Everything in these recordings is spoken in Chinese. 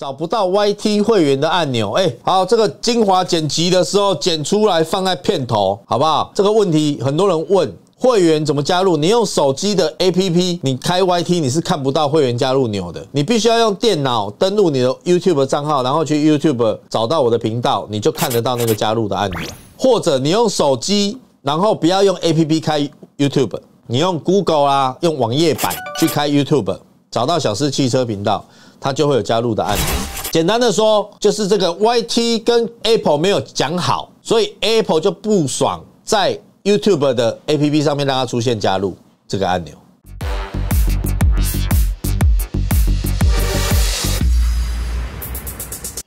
找不到 YT 会员的按钮，哎，好，这个精华剪辑的时候剪出来放在片头，好不好？这个问题很多人问，会员怎么加入？你用手机的 APP，你开 YT 你是看不到会员加入钮的，你必须要用电脑登录你的 YouTube 账号，然后去 YouTube 找到我的频道，你就看得到那个加入的按钮。或者你用手机，然后不要用 APP 开 YouTube，你用 Google 啊，用网页版去开 YouTube，找到小四汽车频道。它就会有加入的按钮。简单的说，就是这个 YT 跟 Apple 没有讲好，所以 Apple 就不爽，在 YouTube 的 APP 上面让它出现加入这个按钮。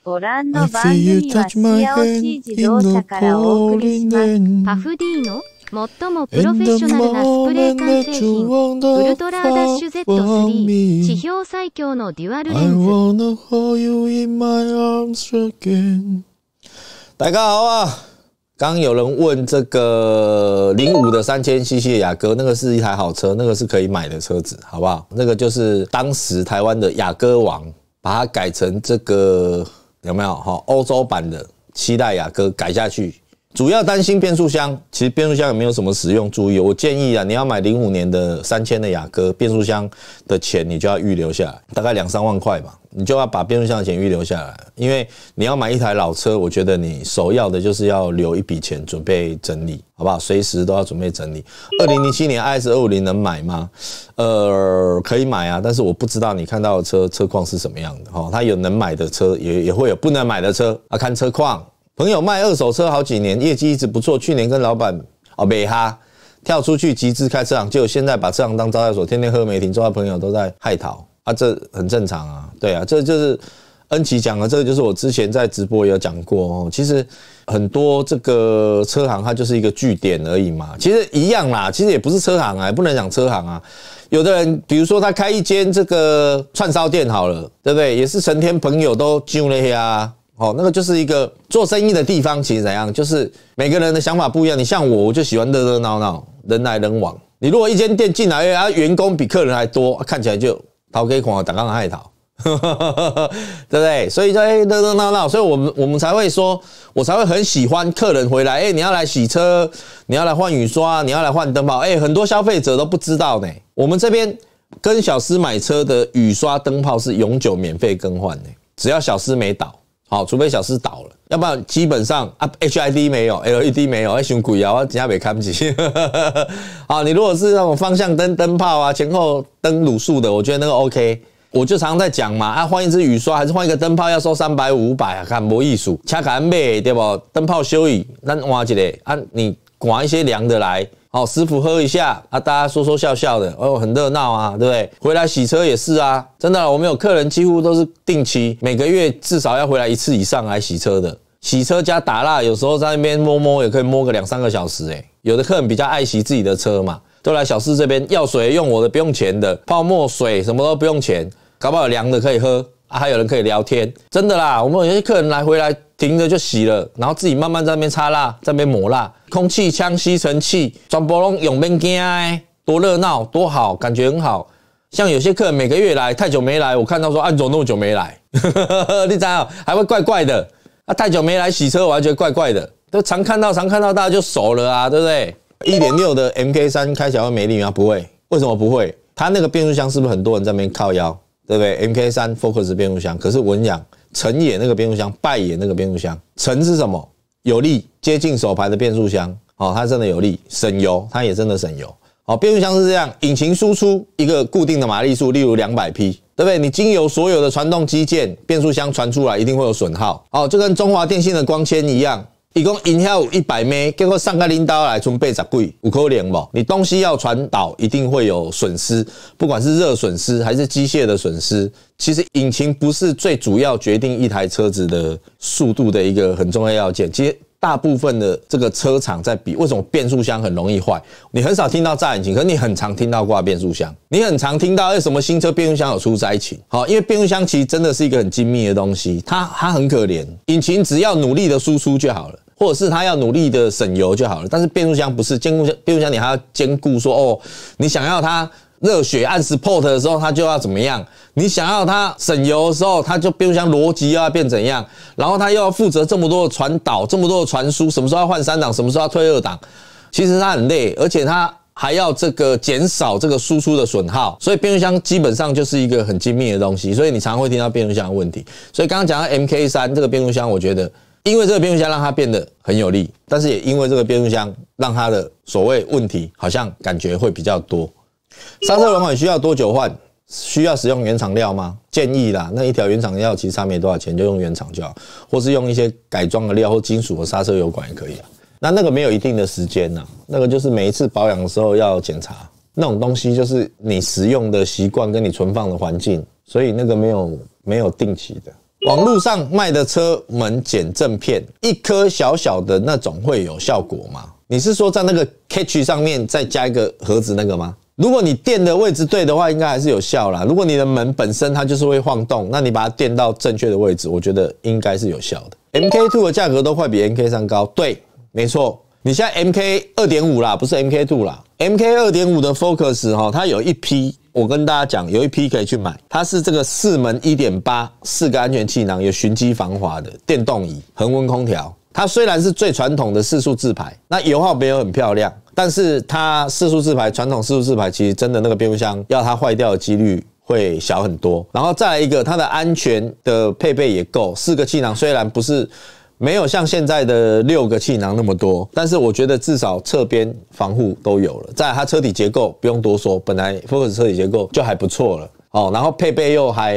の番組は動からお送りします。パフディ最もプロフェッショナルなスプレー缶製品、ウルトラダッシュ Z3、地表最強のデュアルレンズ。大家好啊！刚有人问这个零五的三千 CC 雅阁，那个是一台好车，那个是可以买的车子，好不好？那个就是当时台湾的雅阁王，把它改成这个有没有？哈，欧洲版的期待雅阁改下去。主要担心变速箱，其实变速箱有没有什么使用注意？我建议啊，你要买零五年的三千的雅阁，变速箱的钱你就要预留下来，大概两三万块吧，你就要把变速箱的钱预留下来，因为你要买一台老车，我觉得你首要的就是要留一笔钱准备整理，好不好？随时都要准备整理。二零零七年 i S 二五零能买吗？呃，可以买啊，但是我不知道你看到的车车况是什么样的哈，它有能买的车，也也会有不能买的车啊，看车况。朋友卖二手车好几年，业绩一直不错。去年跟老板哦美哈跳出去集资开车行，结果现在把车行当招待所，天天喝美停，周围朋友都在害桃啊，这很正常啊。对啊，这就是恩琪讲的，这个就是我之前在直播也有讲过哦。其实很多这个车行它就是一个据点而已嘛，其实一样啦。其实也不是车行啊，不能讲车行啊。有的人比如说他开一间这个串烧店好了，对不对？也是成天朋友都进了呀。哦，那个就是一个做生意的地方，其实怎样？就是每个人的想法不一样。你像我，我就喜欢热热闹闹，人来人往。你如果一间店进来，然员工比客人还多，看起来就逃给广打钢害逃，对不对？所以说，哎，热热闹闹，所以我们我们才会说，我才会很喜欢客人回来。哎，你要来洗车，你要来换雨刷，你要来换灯泡。哎，很多消费者都不知道呢。我们这边跟小司买车的雨刷灯泡是永久免费更换的，只要小司没倒。好，除非小四倒了，要不然基本上啊，HID 没有，LED 没有，还熊鬼啊，陈亚伟看不起。好，你如果是那种方向灯灯泡啊，前后灯卤素的，我觉得那个 OK。我就常在讲嘛，啊，换一支雨刷还是换一个灯泡，要收三百五百啊，敢不易数。且敢买对不？灯泡修理，那换一个啊，你管一些凉的来。好师傅喝一下啊，大家说说笑笑的，哦，很热闹啊，对不对？回来洗车也是啊，真的，我们有客人几乎都是定期，每个月至少要回来一次以上来洗车的。洗车加打蜡，有时候在那边摸摸也可以摸个两三个小时，诶有的客人比较爱惜自己的车嘛，都来小四这边，药水用我的，不用钱的，泡沫水什么都不用钱，搞不好有凉的可以喝，啊，还有人可以聊天，真的啦，我们有些客人来回来。停着就洗了，然后自己慢慢在那边擦蜡，在那边抹蜡，空气枪、吸尘器、钻波龙、泳冰镜，多热闹，多好，感觉很好。像有些客人每个月来，太久没来，我看 到说按总那么久没来，你怎还会怪怪的？啊，太久没来洗车，我得怪怪的。都常看到，常看到大家就熟了啊，对不对？一点六的 MK 三开起来会没力吗？不会，为什么不会？它那个变速箱是不是很多人在那边靠腰，对不对？MK 三 Focus 变速箱，可是你养。成也那个变速箱，败也那个变速箱。成是什么？有力，接近手排的变速箱，哦，它真的有力，省油，它也真的省油。哦，变速箱是这样，引擎输出一个固定的马力数，例如两百匹，对不对？你经由所有的传动机件、变速箱传出来，一定会有损耗。哦，就跟中华电信的光纤一样。一共引擎有一百米，结果上个领导来从八十贵五可能毛。你东西要传导，一定会有损失，不管是热损失还是机械的损失。其实引擎不是最主要决定一台车子的速度的一个很重要要件。其实大部分的这个车厂在比，为什么变速箱很容易坏？你很少听到炸引擎，可是你很常听到挂变速箱。你很常听到为什么新车变速箱有出灾情？好，因为变速箱其实真的是一个很精密的东西，它它很可怜。引擎只要努力的输出就好了。或者是他要努力的省油就好了，但是变速箱不是，兼顾，箱变速箱你还要兼顾说哦，你想要它热血按 support 的时候，它就要怎么样？你想要它省油的时候，它就变速箱逻辑要变怎样？然后它又要负责这么多的传导、这么多的传输，什么时候要换三档，什么时候要推二档？其实它很累，而且它还要这个减少这个输出的损耗，所以变速箱基本上就是一个很精密的东西，所以你常会听到变速箱的问题。所以刚刚讲到 MK 三这个变速箱，我觉得。因为这个变速箱让它变得很有力，但是也因为这个变速箱让它的所谓问题好像感觉会比较多。刹车软管需要多久换？需要使用原厂料吗？建议啦，那一条原厂料其实差没多少钱，就用原厂就好，或是用一些改装的料或金属的刹车油管也可以啊。那那个没有一定的时间呐，那个就是每一次保养的时候要检查，那种东西就是你使用的习惯跟你存放的环境，所以那个没有没有定期的。网络上卖的车门减震片，一颗小小的那种会有效果吗？你是说在那个 catch 上面再加一个盒子那个吗？如果你垫的位置对的话，应该还是有效啦。如果你的门本身它就是会晃动，那你把它垫到正确的位置，我觉得应该是有效的。M K two 的价格都快比 M K 三高，对，没错。你现在 M K 二点五啦，不是 M K two 啦，M K 二点五的 Focus 哈，它有一批，我跟大家讲，有一批可以去买，它是这个四门一点八，四个安全气囊，有循迹防滑的，电动椅，恒温空调。它虽然是最传统的四速自排，那油耗没有很漂亮，但是它四速自排，传统四速自排其实真的那个变速箱要它坏掉的几率会小很多。然后再来一个，它的安全的配备也够，四个气囊虽然不是。没有像现在的六个气囊那么多，但是我觉得至少侧边防护都有了，在它车体结构不用多说，本来 Focus 车体结构就还不错了哦，然后配备又还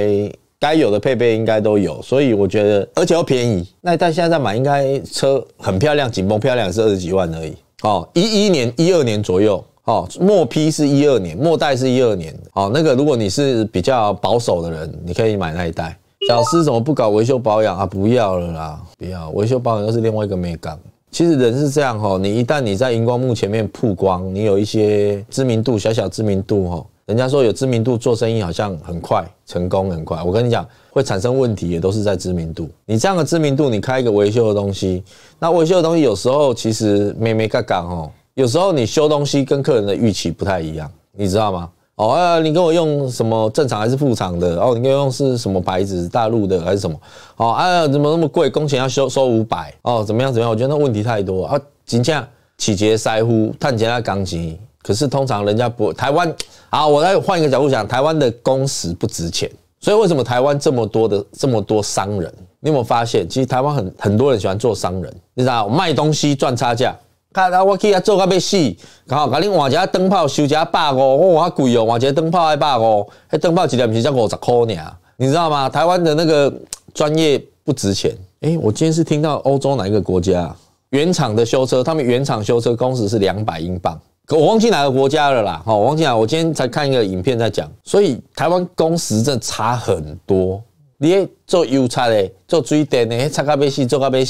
该有的配备应该都有，所以我觉得而且又便宜，那代现在买应该车很漂亮，紧绷漂亮是二十几万而已哦，一一年、一二年左右哦，末批是一二年，末代是一二年哦，那个如果你是比较保守的人，你可以买那一代。小 师怎么不搞维修保养啊？不要了啦，不要维修保养又是另外一个美感。其实人是这样哈，你一旦你在荧光幕前面曝光，你有一些知名度，小小知名度哦。人家说有知名度做生意好像很快成功很快。我跟你讲，会产生问题也都是在知名度。你这样的知名度，你开一个维修的东西，那维修的东西有时候其实没没嘎嘎哦，有时候你修东西跟客人的预期不太一样，你知道吗？哦啊，你给我用什么正常还是副厂的？哦，你给我用是什么牌子，大陆的还是什么？哦啊，怎么那么贵？工钱要收收五百？哦，怎么样怎么样？我觉得那问题太多啊！金价起节塞乎，碳价要钢筋。可是通常人家不台湾啊，我来换一个角度讲，台湾的工时不值钱，所以为什么台湾这么多的这么多商人？你有没有发现，其实台湾很很多人喜欢做商人？你知道，卖东西赚差价。看啊！我去啊，做个要死，然后搞你换一只灯泡，修只百五，哇贵哦，换一只灯泡还百五，那灯泡一两是才五十块呢，你知道吗？台湾的那个专业不值钱。哎，我今天是听到欧洲哪一个国家原厂的修车，他们原厂修车工时是两百英镑，我忘记哪个国家了啦。哈，我忘记啊，我今天才看一个影片在讲，所以台湾工时真的差很多。你做油漆的，做水电的，你擦个屁，做个屁，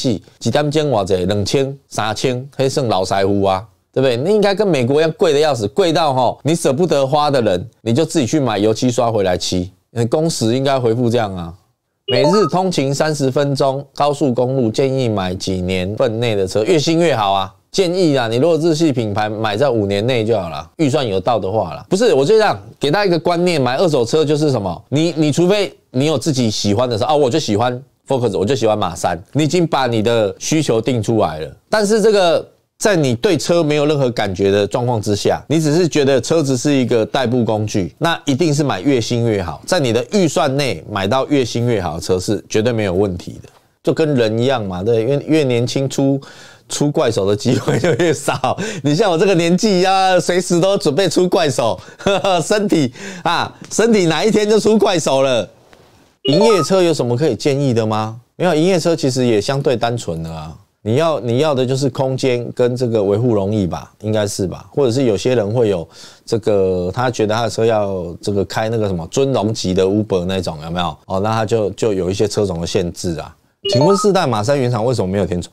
一点钟或者两千、三千，以算老师傅啊，对不对？你应该跟美国一样贵的要死，贵到哈，你舍不得花的人，你就自己去买油漆刷回来漆。工时应该回复这样啊。每日通勤三十分钟，高速公路建议买几年份内的车，越新越好啊。建议啊，你如果日系品牌，买在五年内就好了。预算有到的话了，不是，我就这样给大家一个观念，买二手车就是什么，你你除非。你有自己喜欢的候啊，我就喜欢 Focus，我就喜欢马三。你已经把你的需求定出来了，但是这个在你对车没有任何感觉的状况之下，你只是觉得车子是一个代步工具，那一定是买越新越好。在你的预算内买到越新越好的车是绝对没有问题的，就跟人一样嘛，对，因为越年轻出出怪手的机会就越少。你像我这个年纪呀，随时都准备出怪手，身体啊，身体哪一天就出怪手了。营业车有什么可以建议的吗？没有，营业车其实也相对单纯的啊。你要你要的就是空间跟这个维护容易吧，应该是吧？或者是有些人会有这个，他觉得他的车要这个开那个什么尊荣级的 Uber 那种，有没有？哦，那他就就有一些车种的限制啊。请问四代马三原厂为什么没有填充？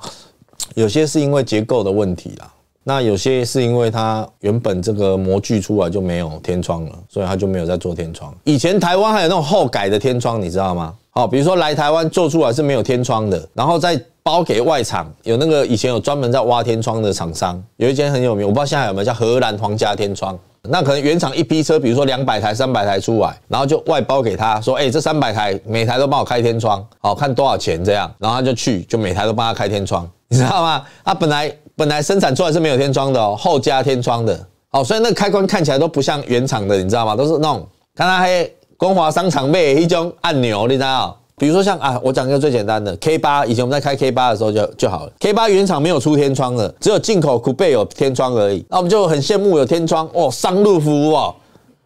有些是因为结构的问题啦，那有些是因为它原本这个模具出来就没有天窗了，所以它就没有在做天窗。以前台湾还有那种后改的天窗，你知道吗？好，比如说来台湾做出来是没有天窗的，然后再包给外厂，有那个以前有专门在挖天窗的厂商，有一间很有名，我不知道现在有没有叫荷兰皇家天窗。那可能原厂一批车，比如说两百台、三百台出来，然后就外包给他说，哎，这三百台每台都帮我开天窗，好看多少钱这样，然后他就去，就每台都帮他开天窗。你知道吗？它本来本来生产出来是没有天窗的哦，后加天窗的哦，所以那个开关看起来都不像原厂的，你知道吗？都是那种，看它嘿，光华商场被一种按钮，你知道？比如说像啊，我讲一个最简单的 K 八，以前我们在开 K 八的时候就就好了，K 八原厂没有出天窗的，只有进口酷贝有天窗而已。那我们就很羡慕有天窗哦，商路服哦，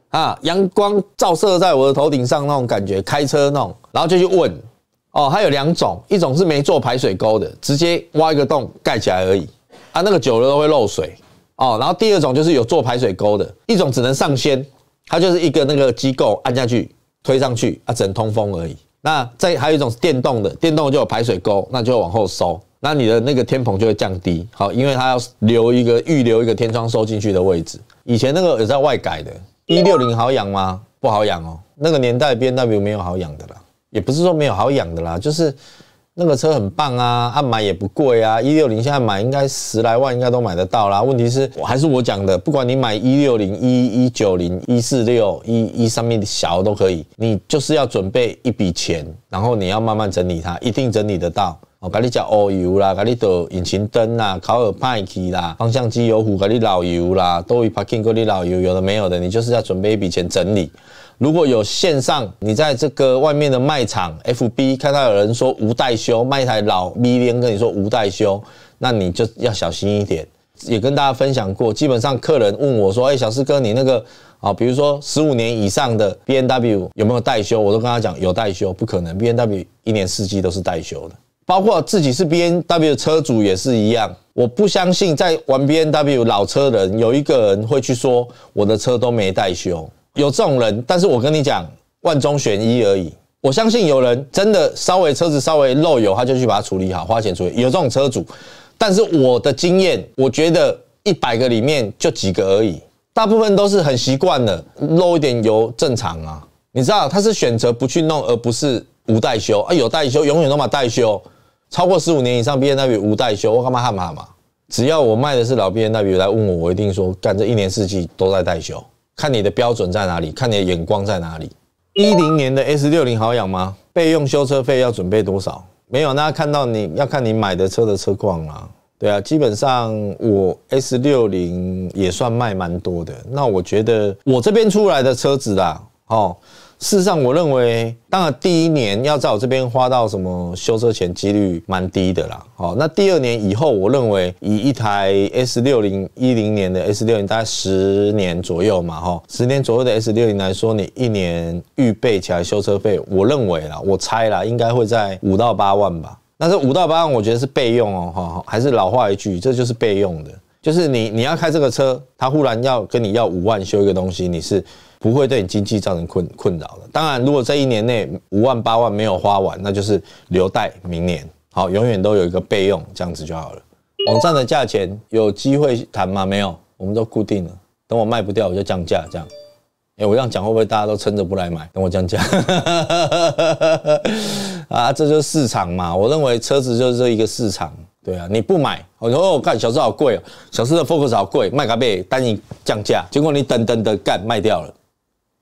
啊，阳光照射在我的头顶上那种感觉，开车那种，然后就去问。哦，还有两种，一种是没做排水沟的，直接挖一个洞盖起来而已，啊，那个久了都会漏水。哦，然后第二种就是有做排水沟的，一种只能上掀，它就是一个那个机构按下去推上去，啊，只能通风而已。那再还有一种是电动的，电动就有排水沟，那就往后收，那你的那个天棚就会降低。好，因为它要留一个预留一个天窗收进去的位置。以前那个有在外改的，一六零好养吗？不好养哦，那个年代 B N W 没有好养的了。也不是说没有好养的啦，就是那个车很棒啊，按买也不贵啊，一六零现在买应该十来万应该都买得到啦。问题是，我还是我讲的，不管你买一六零一一九零一四六一一上面小都可以，你就是要准备一笔钱，然后你要慢慢整理它，一定整理得到。我跟你讲，油啦，跟你的引擎灯啊，烤耳派器啦，方向机油壶，跟你老油啦，都会把经过你老油，有的没有的，你就是要准备一笔钱整理。如果有线上，你在这个外面的卖场，FB 看到有人说无代修，卖一台老 V 零跟你说无代修，那你就要小心一点。也跟大家分享过，基本上客人问我说：“哎，小师哥，你那个啊，比如说十五年以上的 b N w 有没有代修？”我都跟他讲有代修，不可能 b N w 一年四季都是代修的。包括自己是 b N w 车主也是一样，我不相信在玩 b N w 老车人有一个人会去说我的车都没代修。有这种人，但是我跟你讲，万中选一而已。我相信有人真的稍微车子稍微漏油，他就去把它处理好，花钱处理。有这种车主，但是我的经验，我觉得一百个里面就几个而已。大部分都是很习惯了漏一点油正常啊，你知道他是选择不去弄，而不是无代修啊。有代修，永远都买代修。超过十五年以上 B N W 无代修，我干嘛干嘛嘛。只要我卖的是老 B N W 来问我，我一定说干这一年四季都在代修。看你的标准在哪里，看你的眼光在哪里。一零年的 S 六零好养吗？备用修车费要准备多少？没有，那看到你要看你买的车的车况啦。对啊，基本上我 S 六零也算卖蛮多的。那我觉得我这边出来的车子啦，哦。事实上，我认为，当然，第一年要在我这边花到什么修车钱，几率蛮低的啦。好，那第二年以后，我认为以一台 S 六零一零年的 S 六零，大概十年左右嘛，哈，十年左右的 S 六零来说，你一年预备起来修车费，我认为啦，我猜啦，应该会在五到八万吧。那这五到八万，我觉得是备用哦，哈，还是老话一句，这就是备用的。就是你你要开这个车，他忽然要跟你要五万修一个东西，你是不会对你经济造成困困扰的。当然，如果这一年内五万八万没有花完，那就是留待明年。好，永远都有一个备用，这样子就好了。网站的价钱有机会谈吗？没有，我们都固定了。等我卖不掉，我就降价这样。哎，我这样讲会不会大家都撑着不来买？等我降价 啊，这就是市场嘛。我认为车子就是这一个市场。对啊，你不买，我说我干，小狮好贵哦，小狮的 Focus 好贵，卖咖啡带你降价，结果你等等的干卖掉了。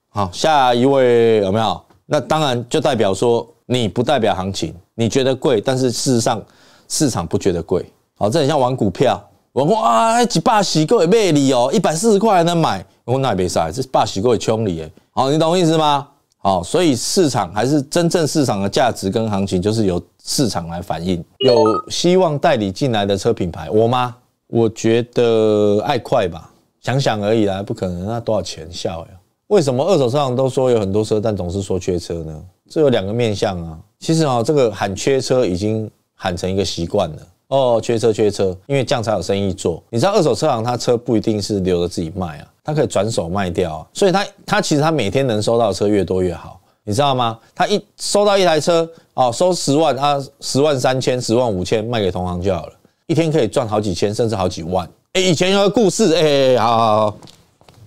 好，下一位有没有？那当然就代表说你不代表行情，你觉得贵，但是事实上市场不觉得贵。好，这很像玩股票，我说啊，几百洗够也卖你哦，一百四十块还能买，我说那也没啥，这百洗够也冲你哎。好，你懂我意思吗？哦，所以市场还是真正市场的价值跟行情，就是由市场来反映。有希望代理进来的车品牌，我吗？我觉得爱快吧，想想而已啦，不可能。那多少钱笑呀？为什么二手上都说有很多车，但总是说缺车呢？这有两个面向啊。其实啊，这个喊缺车已经喊成一个习惯了。哦，缺车缺车，因为样才有生意做。你知道二手车行他车不一定是留着自己卖啊，他可以转手卖掉啊。所以他他其实他每天能收到车越多越好，你知道吗？他一收到一台车哦，收十万，他十万三千、十万五千卖给同行就好了，一天可以赚好几千，甚至好几万。哎，以前有个故事，哎，好好好，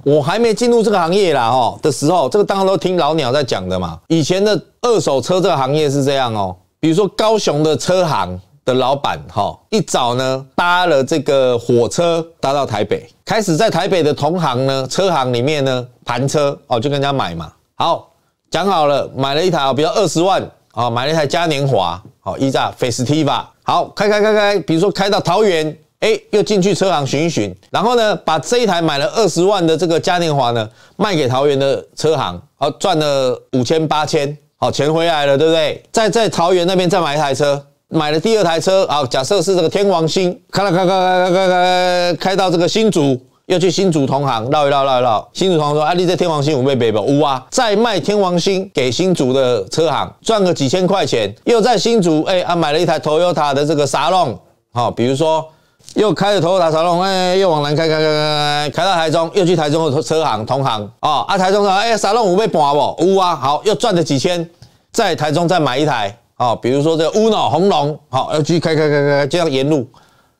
我还没进入这个行业啦哦的时候，这个当然都听老鸟在讲的嘛。以前的二手车这个行业是这样哦，比如说高雄的车行。的老板哈，一早呢搭了这个火车搭到台北，开始在台北的同行呢车行里面呢盘车，哦就跟人家买嘛。好讲好了，买了一台，比如二十万啊，买了一台嘉年华，好，一扎 f e s t a 好开开开开，比如说开到桃园，哎，又进去车行寻寻，然后呢把这一台买了二十万的这个嘉年华呢卖给桃园的车行，好赚了五千八千，好钱回来了，对不对？再在桃园那边再买一台车。买了第二台车，啊，假设是这个天王星，开开开开开开开开到这个新竹，又去新竹同行绕一绕绕一绕，新竹同行说啊，你这天王星有没有赔不？有啊！再卖天王星给新竹的车行，赚个几千块钱，又在新竹，哎啊，买了一台 Toyota 的这个沙龙，好，比如说又开着头悠塔沙龙，哎，又往南开开开开开，开到台中，又去台中的车行同行，哦，啊，台中的哎沙龙五倍赔不？呜啊！好，又赚了几千，在台中再买一台。啊，比如说这个乌脑红龙，好，要 g 开开开开，这样沿路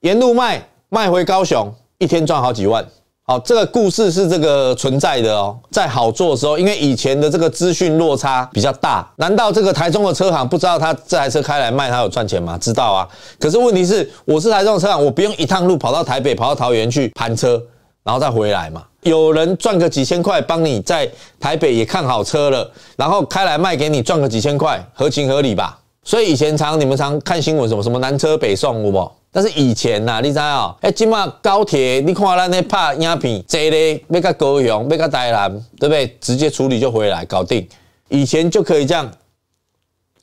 沿路卖卖回高雄，一天赚好几万。好，这个故事是这个存在的哦。在好做的时候，因为以前的这个资讯落差比较大，难道这个台中的车行不知道他这台车开来卖他有赚钱吗？知道啊。可是问题是，我是台中的车行，我不用一趟路跑到台北、跑到桃园去盘车，然后再回来嘛？有人赚个几千块，帮你在台北也看好车了，然后开来卖给你赚个几千块，合情合理吧？所以以前常你们常看新闻什么什么南车北送，唔好。但是以前呐，你知啊？哎，今嘛高铁，你看了那拍影片，这嘞要到高雄，要到台南，对不对？直接处理就回来搞定。以前就可以这样，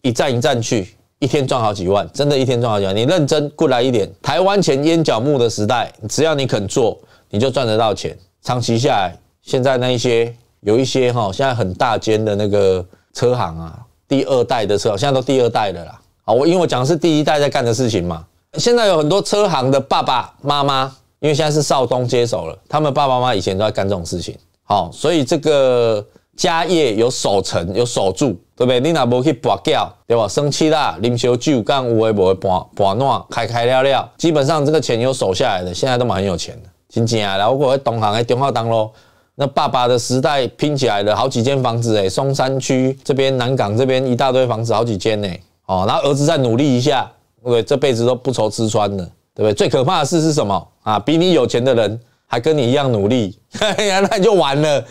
一站一站去，一天赚好几万，真的一天赚好几万。你认真过来一点，台湾前烟角木的时代，只要你肯做，你就赚得到钱。长期下来，现在那一些有一些哈，现在很大间的那个车行啊。第二代的车，现在都第二代的啦。啊，我因为我讲的是第一代在干的事情嘛。现在有很多车行的爸爸妈妈，因为现在是少东接手了，他们爸爸妈妈以前都在干这种事情。好，所以这个家业有守成，有守住，对不对？你哪不去不掉，对吧？生气啦，啉球酒，干，我不会搬搬乱，开开了了，基本上这个钱有守下来的，现在都蛮有钱的，真正啊。如果在东行在中号当咯。那爸爸的时代拼起来了好几间房子哎，松山区这边南港这边一大堆房子好几间呢，哦，然后儿子再努力一下，对不对？这辈子都不愁吃穿了，对不对？最可怕的事是什么啊？比你有钱的人还跟你一样努力，哎呀，那就完了，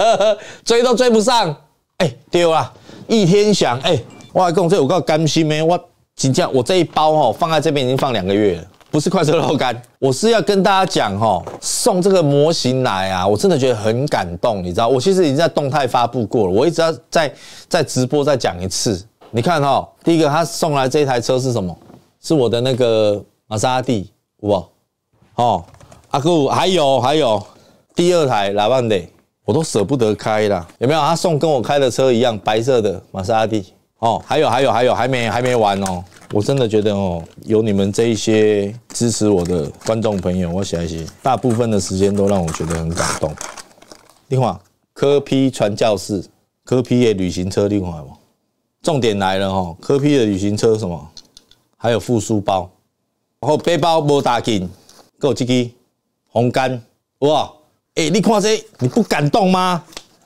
追都追不上，哎，丢了，易天祥，哎，外公，这有个甘心眉，我请假，我这一包哈放在这边已经放两个月。了。不是快车肉干，我是要跟大家讲哈，送这个模型来啊，我真的觉得很感动，你知道，我其实已经在动态发布过了，我一直要再再直播再讲一次。你看哈，第一个他送来这一台车是什么？是我的那个玛莎拉蒂，哇，哦，阿姑，还有还有第二台拉万的，我都舍不得开啦。有没有？他送跟我开的车一样白色的玛莎拉蒂，哦，还有还有还有，还没还没完哦。我真的觉得哦，有你们这一些支持我的观众朋友，我写一些大部分的时间都让我觉得很感动。另外，科批传教士，科批的旅行车，另外重点来了哦，科批的旅行车什么？还有副书包，然后背包没打紧，够几支红杆，哇，哎，你看这你不感动吗？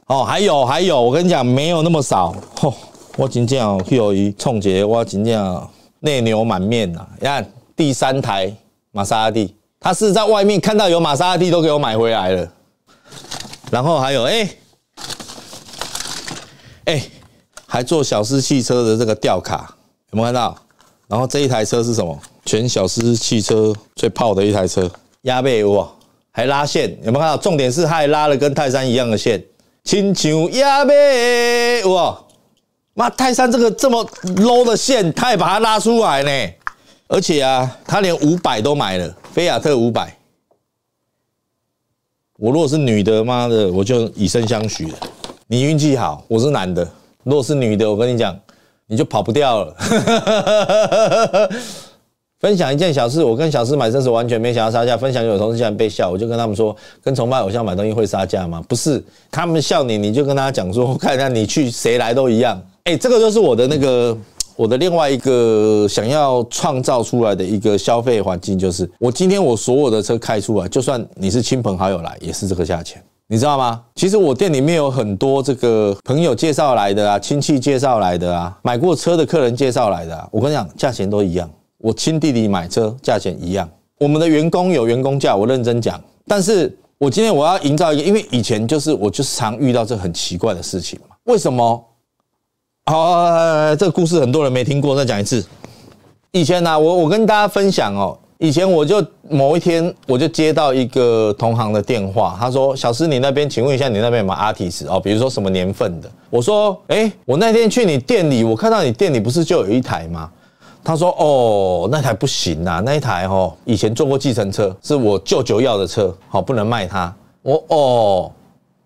哦，还有还有，我跟你讲，没有那么少。吼，我尽量去努力冲节，我真正。内牛满面呐！你看第三台玛莎拉蒂，他是在外面看到有玛莎拉蒂都给我买回来了。然后还有哎哎，还做小狮汽车的这个吊卡有没有看到？然后这一台车是什么？全小狮汽车最泡的一台车，压背哇，还拉线有没有看到？重点是还拉了跟泰山一样的线，亲像压背哇。妈，泰山这个这么 low 的线，他也把它拉出来呢。而且啊，他连五百都买了，菲亚特五百。我如果是女的，妈的，我就以身相许了。你运气好，我是男的。如果是女的，我跟你讲，你就跑不掉了。分享一件小事，我跟小四买，真是完全没想要杀价。分享有同事竟然被笑，我就跟他们说，跟崇拜偶像买东西会杀价吗？不是，他们笑你，你就跟他讲说，我看一下你去谁来都一样。哎，这个就是我的那个我的另外一个想要创造出来的一个消费环境，就是我今天我所有的车开出来，就算你是亲朋好友来，也是这个价钱，你知道吗？其实我店里面有很多这个朋友介绍来的啊，亲戚介绍来的啊，买过车的客人介绍来的，我跟你讲，价钱都一样。我亲弟弟买车价钱一样，我们的员工有员工价，我认真讲。但是，我今天我要营造一个，因为以前就是我就常遇到这很奇怪的事情嘛，为什么？好，这个故事很多人没听过，再讲一次。以前呢，我我跟大家分享哦，以前我就某一天我就接到一个同行的电话，他说：“小师，你那边请问一下，你那边有有阿提斯哦，比如说什么年份的？”我说：“哎，我那天去你店里，我看到你店里不是就有一台吗？”他说：“哦，那台不行啊，那一台哦，以前坐过计程车，是我舅舅要的车，好不能卖他。我哦，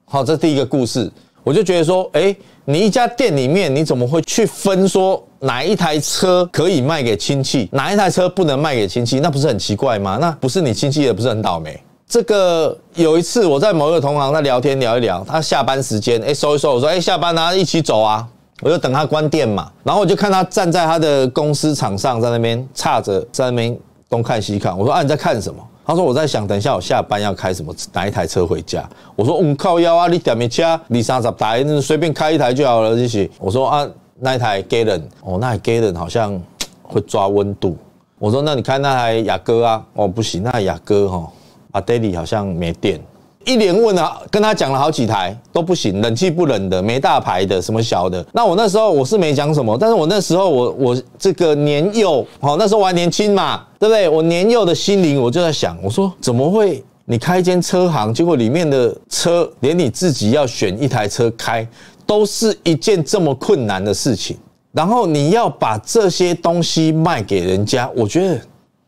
好，这第一个故事。”我就觉得说，哎，你一家店里面你怎么会去分说哪一台车可以卖给亲戚，哪一台车不能卖给亲戚？那不是很奇怪吗？那不是你亲戚也不是很倒霉。这个有一次我在某一个同行在聊天聊一聊，他下班时间，哎，说一说，我说，哎，下班啦，一起走啊，我就等他关店嘛。然后我就看他站在他的公司场上，在那边叉着，在那边东看西看，我说，啊，你在看什么？他说：“我在想，等一下我下班要开什么哪一台车回家？”我说：“嗯靠，腰啊，你点没车？你三十台，你随便开一台就好了，就是。我说：“啊，那台 g a l e n 哦，那台 g a l e n 好像会抓温度。”我说：“那你开那台雅阁啊？哦，不行，那台雅阁哈，啊 Daily 好像没电。”一连问了，跟他讲了好几台都不行，冷气不冷的，没大牌的，什么小的。那我那时候我是没讲什么，但是我那时候我我这个年幼，好那时候我还年轻嘛，对不对？我年幼的心灵我就在想，我说怎么会你开一间车行，结果里面的车连你自己要选一台车开都是一件这么困难的事情，然后你要把这些东西卖给人家，我觉得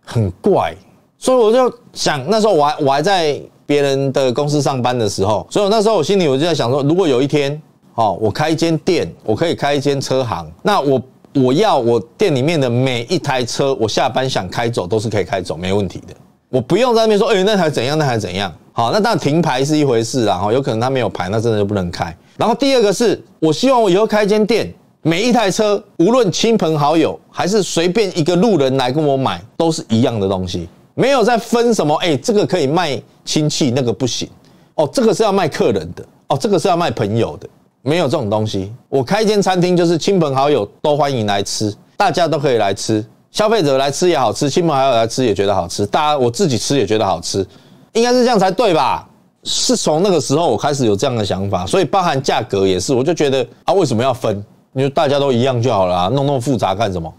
很怪，所以我就想那时候我还我还在。别人的公司上班的时候，所以那时候我心里我就在想说，如果有一天，哦，我开一间店，我可以开一间车行，那我我要我店里面的每一台车，我下班想开走都是可以开走，没问题的，我不用在那边说，哎，那台怎样，那台怎样，好，那但停牌是一回事啊，哈，有可能他没有牌，那真的就不能开。然后第二个是，我希望我以后开间店，每一台车，无论亲朋好友还是随便一个路人来跟我买，都是一样的东西，没有在分什么，哎，这个可以卖。亲戚那个不行哦，这个是要卖客人的哦，这个是要卖朋友的，没有这种东西。我开一间餐厅，就是亲朋好友都欢迎来吃，大家都可以来吃，消费者来吃也好吃，亲朋好友来吃也觉得好吃，大家我自己吃也觉得好吃，应该是这样才对吧？是从那个时候我开始有这样的想法，所以包含价格也是，我就觉得啊，为什么要分？你说大家都一样就好了，弄那么复杂干什么？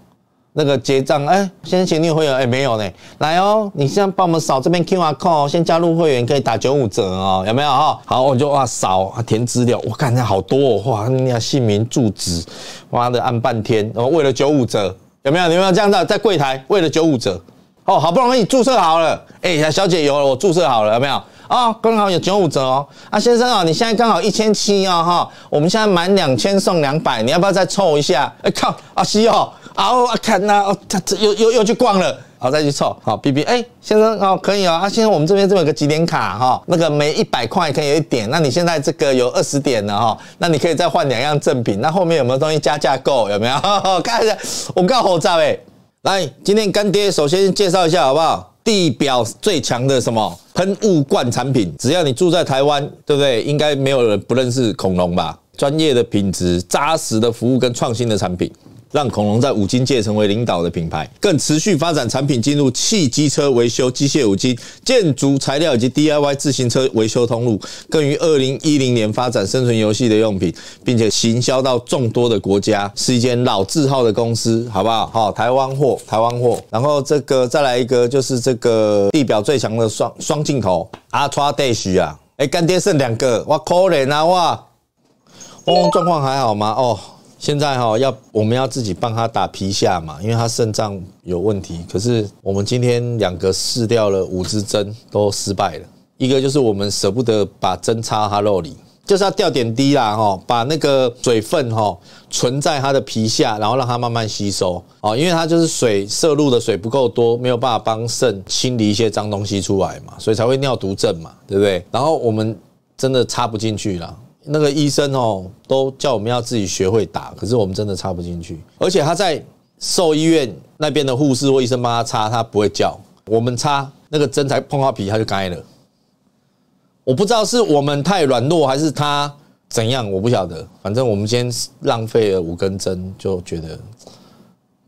那个结账，哎，先生，请你会员，哎，没有呢，来哦，你现在帮我们扫这边 QR c o d 哦，先加入会员可以打九五折哦，有没有哈？好，我就哇扫啊填资料，我看人家好多哦，哇，那姓名、住址，妈的按半天，然后为了九五折，有没有？有没有这样子在柜台为了九五折，哦，好不容易注册好了，哎，小姐有我注册好了，有没有？啊，刚好有九五折哦，啊先生哦，你现在刚好一千七哦哈，我们现在满两千送两百，你要不要再凑一下？哎靠，阿西哦。哦，阿肯呐，他这又又又去逛了，好再去凑，好 B B，哎，先生哦，可以哦，阿先生，我们这边这么个几点卡哈，那个每一百块可以有一点，那你现在这个有二十点了哈，那你可以再换两样赠品，那后面有没有东西加价购有没有？看一下，我告诉炸伟，来，今天干爹首先介绍一下好不好？地表最强的什么喷雾罐产品，只要你住在台湾，对不对？应该没有人不认识恐龙吧？专业的品质，扎实的服务跟创新的产品。让恐龙在五金界成为领导的品牌，更持续发展产品进入汽机车维修、机械五金、建筑材料以及 DIY 自行车维修通路，更于二零一零年发展生存游戏的用品，并且行销到众多的国家，是一间老字号的公司，好不好？好，台湾货，台湾货。然后这个再来一个就是这个地表最强的双双镜头，Atre Dash 啊！哎，干爹剩两个，我可怜啊！哇，翁翁状况还好吗？哦。现在哈要我们要自己帮他打皮下嘛，因为他肾脏有问题。可是我们今天两个试掉了五支针都失败了，一个就是我们舍不得把针插他肉里，就是要吊点滴啦哈，把那个水分哈存在他的皮下，然后让它慢慢吸收啊，因为它就是水摄入的水不够多，没有办法帮肾清理一些脏东西出来嘛，所以才会尿毒症嘛，对不对？然后我们真的插不进去了。那个医生哦，都叫我们要自己学会打，可是我们真的插不进去。而且他在兽医院那边的护士或医生帮他插，他不会叫我们插那个针才碰到皮他就乖了。我不知道是我们太软弱还是他怎样，我不晓得。反正我们今天浪费了五根针，就觉得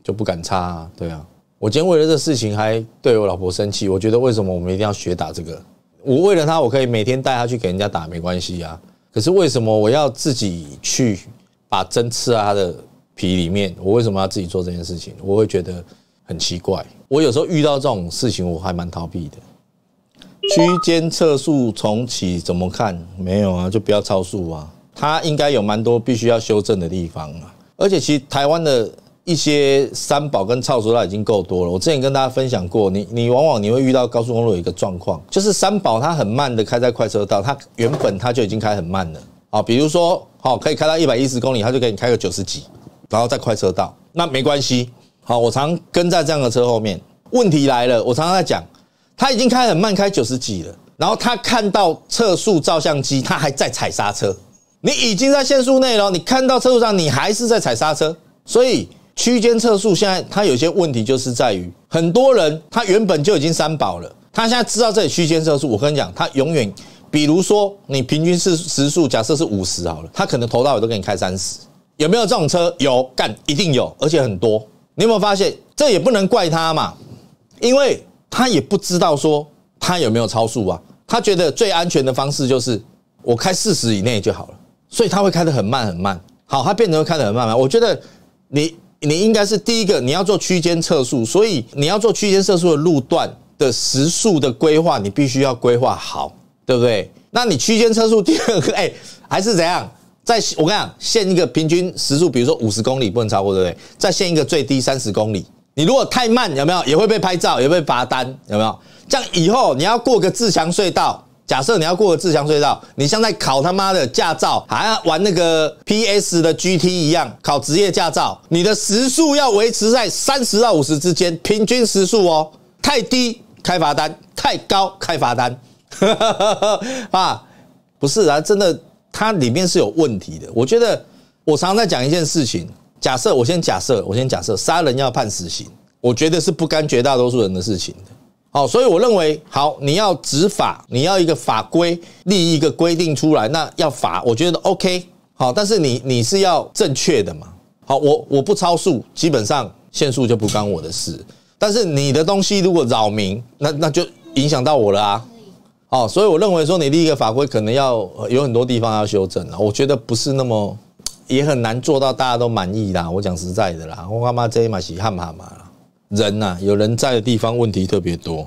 就不敢插。对啊，我今天为了这事情还对我老婆生气。我觉得为什么我们一定要学打这个？我为了他，我可以每天带他去给人家打，没关系呀。可是为什么我要自己去把针刺他的皮里面？我为什么要自己做这件事情？我会觉得很奇怪。我有时候遇到这种事情，我还蛮逃避的。区间测速重启怎么看？没有啊，就不要超速啊。它应该有蛮多必须要修正的地方啊。而且其实台湾的。一些三宝跟超速它已经够多了。我之前跟大家分享过，你你往往你会遇到高速公路有一个状况，就是三宝它很慢的开在快车道，它原本它就已经开很慢了啊。比如说，好可以开到一百一十公里，它就给你开个九十几，然后在快车道，那没关系。好，我常跟在这样的车后面。问题来了，我常常在讲，他已经开很慢，开九十几了，然后他看到测速照相机，他还在踩刹车。你已经在限速内了，你看到测速上，你还是在踩刹车，所以。区间测速，现在它有些问题，就是在于很多人他原本就已经三保了，他现在知道这里区间测速，我跟你讲，他永远，比如说你平均是时速，假设是五十好了，他可能头到尾都给你开三十，有没有这种车？有，干一定有，而且很多。你有没有发现？这也不能怪他嘛，因为他也不知道说他有没有超速啊，他觉得最安全的方式就是我开四十以内就好了，所以他会开得很慢很慢。好，他变得会开得很慢慢，我觉得你。你应该是第一个，你要做区间测速，所以你要做区间测速的路段的时速的规划，你必须要规划好，对不对？那你区间测速第二个，哎，还是怎样？再我跟你讲，限一个平均时速，比如说五十公里不能超过，对不对？再限一个最低三十公里。你如果太慢，有没有也会被拍照，也会被罚单，有没有？这样以后你要过个自强隧道。假设你要过个自强隧道，你像在考他妈的驾照，还要玩那个 PS 的 GT 一样，考职业驾照，你的时速要维持在三十到五十之间，平均时速哦，太低开罚单，太高开罚单，啊，不是啊，真的，它里面是有问题的。我觉得我常常在讲一件事情，假设我先假设，我先假设杀人要判死刑，我觉得是不干绝大多数人的事情。好，所以我认为，好，你要执法，你要一个法规立一个规定出来，那要法，我觉得 OK。好，但是你你是要正确的嘛？好，我我不超速，基本上限速就不关我的事。但是你的东西如果扰民，那那就影响到我了啊。哦，所以我认为说，你立一个法规，可能要有很多地方要修正了。我觉得不是那么也很难做到大家都满意啦。我讲实在的啦，我阿妈这一马是汗嘛。人呐，有人在的地方问题特别多，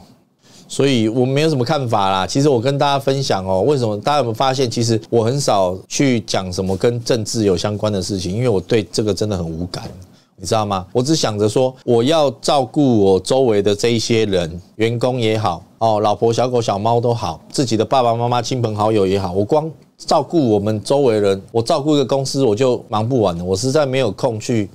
所以我没有什么看法啦。其实我跟大家分享哦，为什么大家有没有发现？其实我很少去讲什么跟政治有相关的事情，因为我对这个真的很无感，你知道吗？我只想着说，我要照顾我周围的这一些人，员工也好，哦，老婆、小狗、小猫都好，自己的爸爸妈妈、亲朋好友也好，我光照顾我们周围人，我照顾一个公司我就忙不完了，我实在没有空去。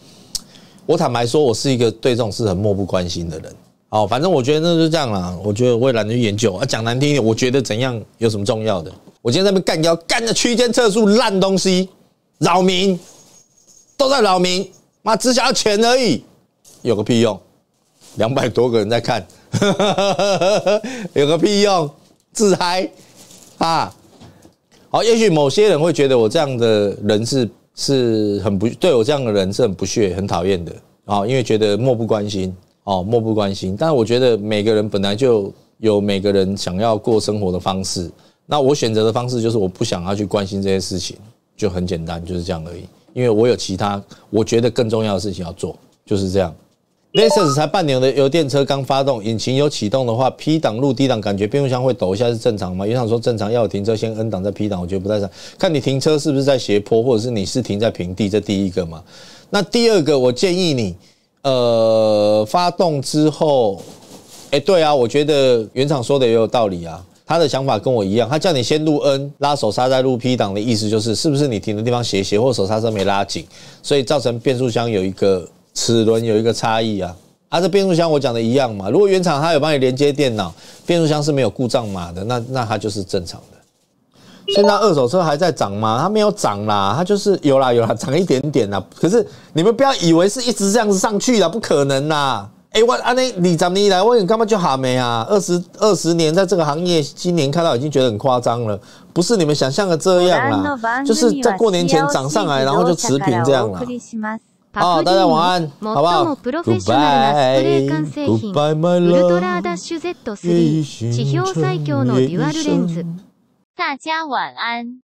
我坦白说，我是一个对这种事很漠不关心的人。哦，反正我觉得那就这样啦。我觉得未来就研究啊，讲难听一点，我觉得怎样有什么重要的？我今天在那边干妖干的区间测速烂东西，扰民都在扰民，妈只想要钱而已，有个屁用！两百多个人在看，有个屁用，自嗨啊！好，也许某些人会觉得我这样的人是。是很不对我这样的人是很不屑、很讨厌的啊，因为觉得漠不关心哦，漠不关心。但我觉得每个人本来就有每个人想要过生活的方式，那我选择的方式就是我不想要去关心这些事情，就很简单，就是这样而已。因为我有其他我觉得更重要的事情要做，就是这样。雷瑟 s s 才半年的油电车刚发动，引擎有启动的话，P 档入 D 档感觉变速箱会抖一下是正常吗？原厂说正常，要停车先 N 档再 P 档，我觉得不太常。看你停车是不是在斜坡，或者是你是停在平地？这第一个嘛。那第二个，我建议你，呃，发动之后，哎，对啊，我觉得原厂说的也有道理啊。他的想法跟我一样，他叫你先入 N，拉手刹再入 P 档的意思就是，是不是你停的地方斜斜，或手刹车没拉紧，所以造成变速箱有一个。齿轮有一个差异啊，啊，这变速箱我讲的一样嘛。如果原厂它有帮你连接电脑，变速箱是没有故障码的，那那它就是正常的。现在二手车还在涨吗？它没有涨啦，它就是有啦有啦，涨一点点啦。可是你们不要以为是一直这样子上去了，不可能啦。哎，我安内，你怎么你来？我你干嘛就喊没啊？二十二十年在这个行业，今年看到已经觉得很夸张了，不是你们想像的这样啦，就是在过年前涨上来，然后就持平这样了。パあ、大家晚安，最もプロフェッショナルなスプレー缶製品、ウルトラダッシュ Z3、地表最強のデュアルレンズ。大家晚安。